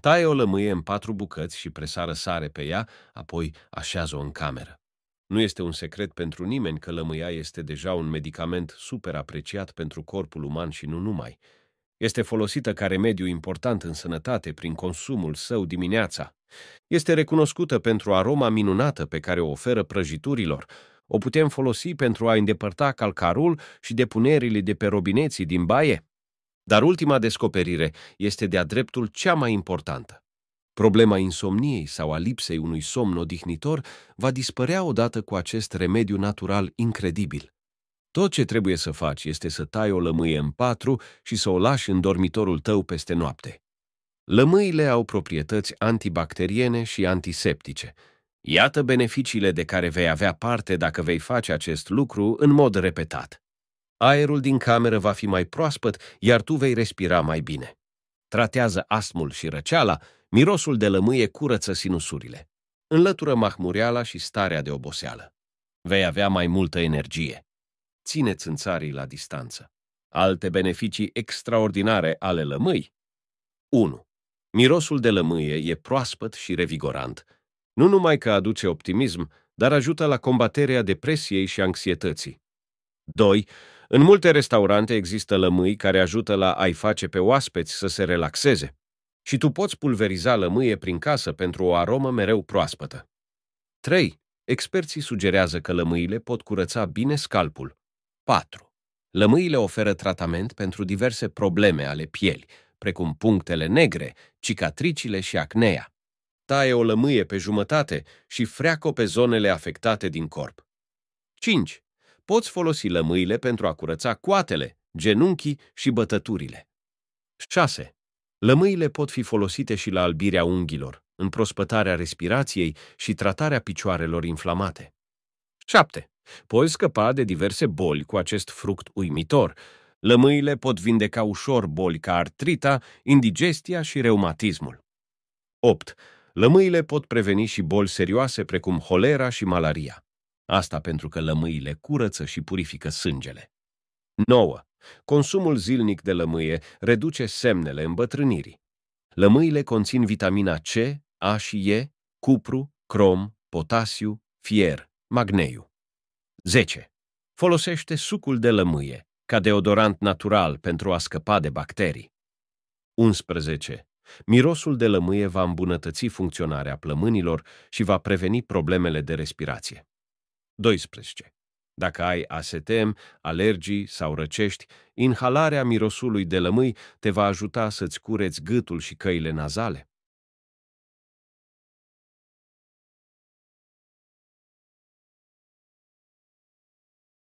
Taie o lămâie în patru bucăți și presară sare pe ea, apoi așează-o în cameră. Nu este un secret pentru nimeni că lămâia este deja un medicament super apreciat pentru corpul uman și nu numai. Este folosită ca remediu important în sănătate prin consumul său dimineața. Este recunoscută pentru aroma minunată pe care o oferă prăjiturilor. O putem folosi pentru a îndepărta calcarul și depunerile de pe robineții din baie. Dar ultima descoperire este de-a dreptul cea mai importantă. Problema insomniei sau a lipsei unui somn odihnitor va dispărea odată cu acest remediu natural incredibil. Tot ce trebuie să faci este să tai o lămâie în patru și să o lași în dormitorul tău peste noapte. Lămâile au proprietăți antibacteriene și antiseptice. Iată beneficiile de care vei avea parte dacă vei face acest lucru în mod repetat. Aerul din cameră va fi mai proaspăt, iar tu vei respira mai bine. Tratează astmul și răceala, mirosul de lămâie curăță sinusurile. Înlătură mahmureala și starea de oboseală. Vei avea mai multă energie. Ține țânțarii la distanță. Alte beneficii extraordinare ale lămâi 1. Mirosul de lămâie e proaspăt și revigorant. Nu numai că aduce optimism, dar ajută la combaterea depresiei și anxietății. 2. În multe restaurante există lămâi care ajută la a-i face pe oaspeți să se relaxeze și tu poți pulveriza lămâie prin casă pentru o aromă mereu proaspătă. 3. Experții sugerează că lămâile pot curăța bine scalpul. 4. Lămâile oferă tratament pentru diverse probleme ale pielii, precum punctele negre, cicatricile și acnea. Taie o lămâie pe jumătate și freacă pe zonele afectate din corp. 5. Poți folosi lămâile pentru a curăța coatele, genunchii și bătăturile. 6. Lămâile pot fi folosite și la albirea unghiilor, în prospătarea respirației și tratarea picioarelor inflamate. 7. Poți scăpa de diverse boli cu acest fruct uimitor. Lămâile pot vindeca ușor boli ca artrita, indigestia și reumatismul. 8. Lămâile pot preveni și boli serioase precum holera și malaria. Asta pentru că lămâile curăță și purifică sângele. 9. Consumul zilnic de lămâie reduce semnele îmbătrânirii. Lămâile conțin vitamina C, A și E, cupru, crom, potasiu, fier, magneiu. 10. Folosește sucul de lămâie ca deodorant natural pentru a scăpa de bacterii. 11. Mirosul de lămâie va îmbunătăți funcționarea plămânilor și va preveni problemele de respirație. 12. Dacă ai asetem, alergii sau răcești, inhalarea mirosului de lămâi te va ajuta să-ți cureți gâtul și căile nazale.